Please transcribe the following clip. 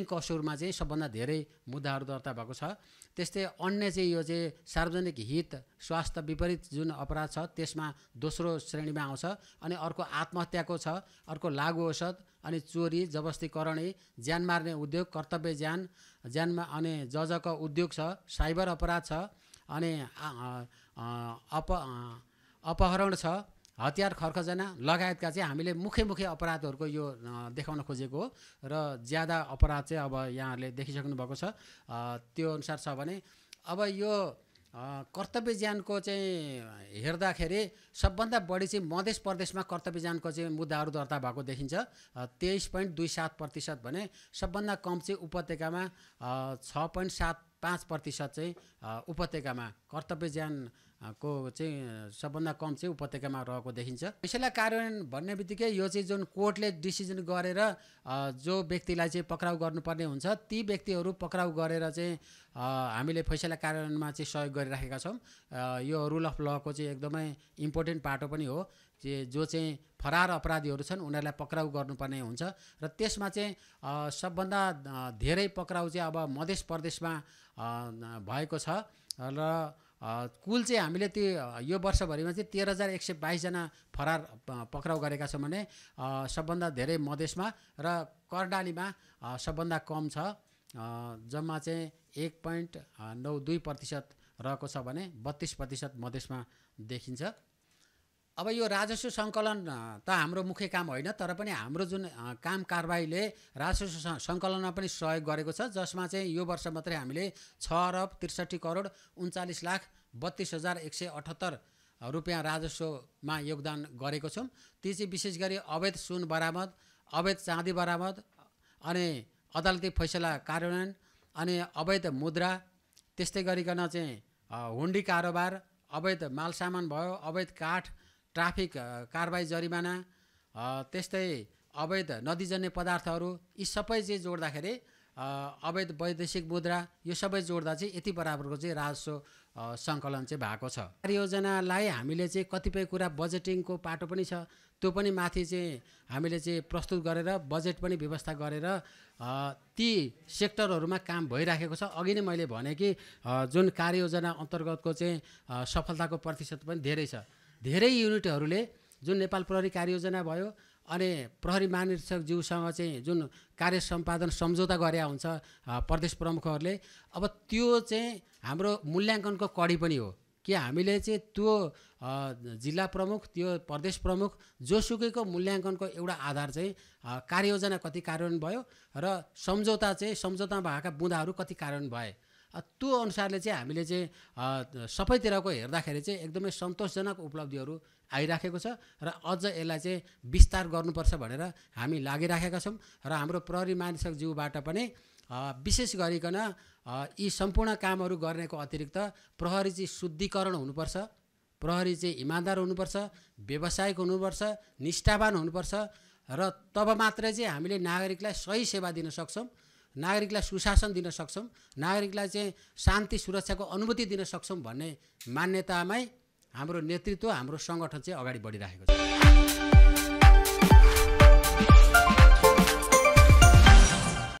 कसुरमा चाहिँ सबभन्दा धेरै मुद्दाहरू दर्ता भएको छ त्यस्तै अन्य चाहिँ यो चाहिँ सार्वजनिक हित स्वास्थ्य विपरीत जुन अपराध छ त्यसमा दोस्रो श्रेणीमा आउँछ अनि अर्को आत्महत्याको छ अर्को लागु औषध अनि चोरी जबस्तीकरणी ज्यान मार्ने उद्योग कर्तव्य ज्यान ज्यानमा अनि जजको उद्योग छ साइबर अपराध छ अनि अप अपहरण छ हतियार खर्खजना लगायतका चाहिँ हामीले मुख्य मुख्य अपराधहरूको यो देखाउन खोजेको हो र ज्यादा अपराध चाहिँ अब यहाँहरूले देखिसक्नु भएको छ त्यो अनुसार छ भने अब यो कर्तव्य ज्यानको चाहिँ हेर्दाखेरि सबभन्दा बढी चाहिँ मधेस प्रदेशमा कर्तव्य ज्यानको चाहिँ मुद्दाहरू दर्ता भएको देखिन्छ तेइस पोइन्ट दुई सात प्रतिशत भने सबभन्दा कम चाहिँ उपत्यकामा छ पोइन्ट सात पाँच प्रतिशत चाहिँ उपत्यकामा कर्तव्य ज्यान को चाहिँ सबभन्दा कम चाहिँ उपत्यकामा रहेको देखिन्छ यसैलाई कार्यान्वयन भन्ने बित्तिकै यो चाहिँ जुन कोर्टले डिसिजन गरेर जो व्यक्तिलाई चाहिँ पक्राउ गर्नुपर्ने हुन्छ ती व्यक्तिहरू पक्राउ गरेर चाहिँ हामीले फैसला कार्यान्वयनमा चाहिँ सहयोग गरिराखेका छौँ यो रुल अफ लको चाहिँ एकदमै इम्पोर्टेन्ट पाटो पनि हो जो चाहिँ फरार अपराधीहरू छन् उनीहरूलाई पक्राउ गर्नुपर्ने हुन्छ र त्यसमा चाहिँ सबभन्दा धेरै पक्राउ चाहिँ अब मधेस प्रदेशमा भएको छ र कुल चाहिँ हामीले त्यो यो वर्षभरिमा चाहिँ तेह्र हजार एक सय बाइसजना फरार पक्राउ गरेका छौँ भने सबभन्दा धेरै मधेसमा र कर्णालीमा सबभन्दा कम छ जम्मा चाहिँ एक पोइन्ट नौ दुई प्रतिशत रहेको छ भने बत्तिस प्रतिशत मधेसमा देखिन्छ अब यो राजस्व सङ्कलन त हाम्रो मुख्य काम होइन तर पनि हाम्रो जुन काम कारबाहीले राजस्व सङ्कलनमा पनि सहयोग गरेको छ जसमा चाहिँ यो वर्ष मात्रै हामीले छ अरब त्रिसठी करोड उन्चालिस लाख बत्तिस हजार एक सय अठहत्तर रुपियाँ राजस्वमा योगदान गरेको छौँ ती चाहिँ विशेष गरी अवैध सुन बरामद अवैध चाँदी बरामद अनि अदालती फैसला कार्यान्वयन अनि अवैध मुद्रा त्यस्तै गरिकन चाहिँ हुन्डी कारोबार अवैध मालसामान भयो अवैध काठ ट्राफिक कारबाही जरिमाना त्यस्तै अवैध नदीजन्य पदार्थहरू यी सबै चाहिँ जोड्दाखेरि अवैध वैदेशिक मुद्रा यो सबै जोड्दा चाहिँ यति बराबरको चाहिँ राजस्व सङ्कलन चाहिँ भएको छ कार्ययोजनालाई हामीले चाहिँ कतिपय कुरा बजेटिङको पाटो पनि छ त्यो पनि माथि चाहिँ हामीले चाहिँ प्रस्तुत गरेर बजेट पनि व्यवस्था गरेर ती सेक्टरहरूमा काम भइराखेको छ अघि नै मैले भने कि जुन कार्ययोजना अन्तर्गतको चाहिँ सफलताको प्रतिशत पनि धेरै छ धेरै युनिटहरूले जुन नेपाल प्रहरी कार्ययोजना भयो अनि प्रहरी जिउसँग चाहिँ जुन कार्य सम्पादन सम्झौता गरेका हुन्छ प्रदेश प्रमुखहरूले अब त्यो चाहिँ हाम्रो मूल्याङ्कनको कडी पनि हो कि हामीले चाहिँ त्यो जिल्ला प्रमुख त्यो प्रदेश प्रमुख जोसुकैको मूल्याङ्कनको एउटा आधार चाहिँ कार्ययोजना कति कार्यान्वयन भयो र सम्झौता चाहिँ सम्झौतामा भएका बुँदाहरू कति कार्यान्वयन भए त्यो अनुसारले चाहिँ हामीले चाहिँ सबैतिरको हेर्दाखेरि चाहिँ एकदमै सन्तोषजनक उपलब्धिहरू आइराखेको छ र अझ यसलाई चाहिँ विस्तार गर्नुपर्छ भनेर हामी लागिराखेका छौँ र हाम्रो प्रहरी मानिसक जिउबाट पनि विशेष गरिकन यी सम्पूर्ण कामहरू गर्नेको अतिरिक्त प्रहरी चाहिँ शुद्धिकरण हुनुपर्छ प्रहरी चाहिँ इमान्दार हुनुपर्छ व्यावसायिक हुनुपर्छ निष्ठावान हुनुपर्छ र तब मात्रै चाहिँ हामीले नागरिकलाई सही सेवा दिन सक्छौँ नागरिकलाई सुशासन दिन सक्छौँ नागरिकलाई चाहिँ शान्ति सुरक्षाको अनुभूति दिन सक्छौँ भन्ने मान्यतामै हाम्रो नेतृत्व हाम्रो सङ्गठन चाहिँ अगाडि बढिरहेको छ